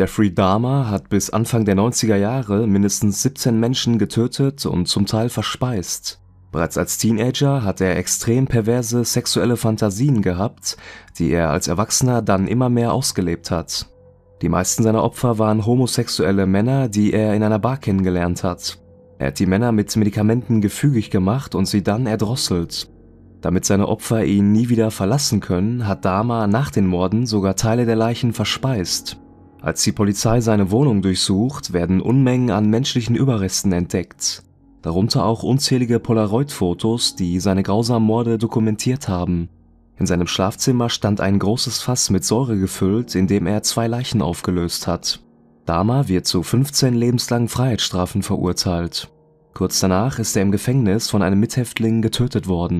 Jeffrey Dahmer hat bis Anfang der 90er Jahre mindestens 17 Menschen getötet und zum Teil verspeist. Bereits als Teenager hat er extrem perverse sexuelle Fantasien gehabt, die er als Erwachsener dann immer mehr ausgelebt hat. Die meisten seiner Opfer waren homosexuelle Männer, die er in einer Bar kennengelernt hat. Er hat die Männer mit Medikamenten gefügig gemacht und sie dann erdrosselt. Damit seine Opfer ihn nie wieder verlassen können, hat Dahmer nach den Morden sogar Teile der Leichen verspeist. Als die Polizei seine Wohnung durchsucht, werden Unmengen an menschlichen Überresten entdeckt, darunter auch unzählige Polaroid-Fotos, die seine grausamen Morde dokumentiert haben. In seinem Schlafzimmer stand ein großes Fass mit Säure gefüllt, in dem er zwei Leichen aufgelöst hat. Dama wird zu 15 lebenslangen Freiheitsstrafen verurteilt. Kurz danach ist er im Gefängnis von einem Mithäftling getötet worden